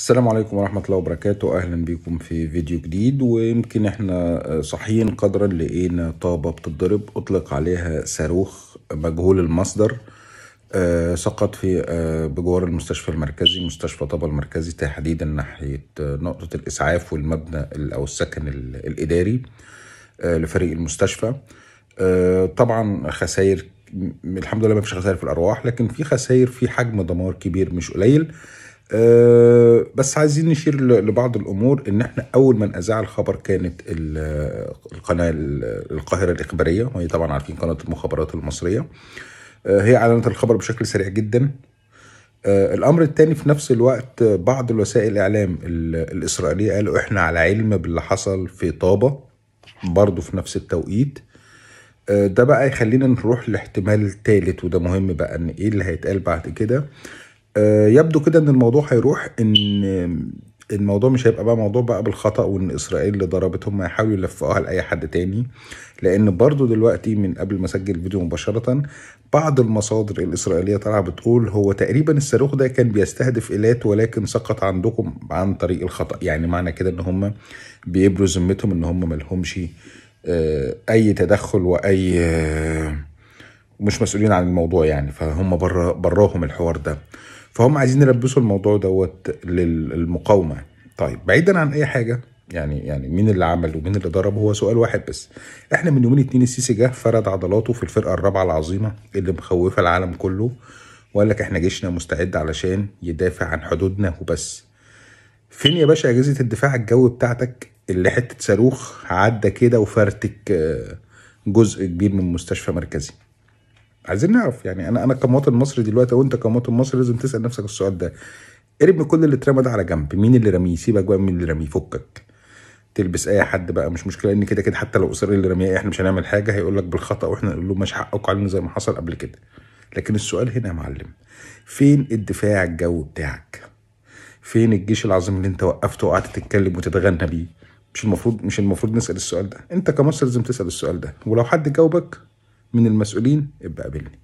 السلام عليكم ورحمة الله وبركاته أهلا بكم في فيديو جديد ويمكن احنا صحيين قدرا لقينا طابة بتضرب أطلق عليها صاروخ مجهول المصدر آه، سقط في آه، بجوار المستشفى المركزي مستشفى طابة المركزي تحديدا ناحية آه، نقطة الإسعاف والمبنى أو السكن الإداري لفريق المستشفى طبعا خسائر الحمد لله ما فيش خسائر في الأرواح لكن في خسائر في حجم دمار كبير مش قليل أه بس عايزين نشير لبعض الامور ان احنا اول ما اذاع الخبر كانت القناه القاهره الاخباريه وهي طبعا عارفين قناه المخابرات المصريه أه هي اعلنت الخبر بشكل سريع جدا أه الامر الثاني في نفس الوقت بعض الوسائل الاعلام الاسرائيليه قالوا احنا على علم باللي حصل في طابه برضه في نفس التوقيت آه، ده بقى يخلينا نروح لاحتمال ثالث وده مهم بقى ان ايه اللي هيتقال بعد كده آه، يبدو كده ان الموضوع هيروح ان الموضوع مش هيبقى بقى موضوع بقى بالخطا وان اسرائيل اللي ضربتهم هيحاولوا يلفقوها لاي حد تاني لان برضو دلوقتي من قبل ما اسجل الفيديو مباشره بعض المصادر الاسرائيليه طالعه بتقول هو تقريبا الصاروخ ده كان بيستهدف ايلات ولكن سقط عندكم عن طريق الخطا يعني معنى كده ان هم بيبروا ذمتهم ان هم ملهمش آه، اي تدخل واي آه، مش مسؤولين عن الموضوع يعني فهم بره براهم الحوار ده فهم عايزين يلبسوا الموضوع دوت للمقاومه طيب بعيدا عن اي حاجه يعني يعني مين اللي عمل ومين اللي ضرب هو سؤال واحد بس احنا من يومين اتنين السيسي جه فرد عضلاته في الفرقه الرابعه العظيمه اللي مخوفه العالم كله وقال لك احنا جيشنا مستعد علشان يدافع عن حدودنا وبس فين يا باشا اجهزه الدفاع الجوي بتاعتك اللي حته صاروخ عدى كده وفرتك آه، جزء كبير من مستشفى مركزي عايزين نعرف يعني انا انا كمواطن مصري دلوقتي وانت كمواطن مصري لازم تسال نفسك السؤال ده ارمي كل اللي اترمى ده على جنب مين اللي رميه سيبك بقى من اللي رميه فكك تلبس اي حد بقى مش مشكله ان كده كده حتى لو اسر اللي رميه إيه، احنا مش هنعمل حاجه هيقول لك بالخطا واحنا نقول له مش حقك علينا زي ما حصل قبل كده لكن السؤال هنا يا معلم فين الدفاع الجوي بتاعك فين الجيش العظيم اللي انت وقفته وقعدت تتكلم وتتغنى بيه مش المفروض مش المفروض نسال السؤال ده انت كمصري لازم تسال السؤال ده ولو حد جاوبك من المسؤولين ابقى قابلني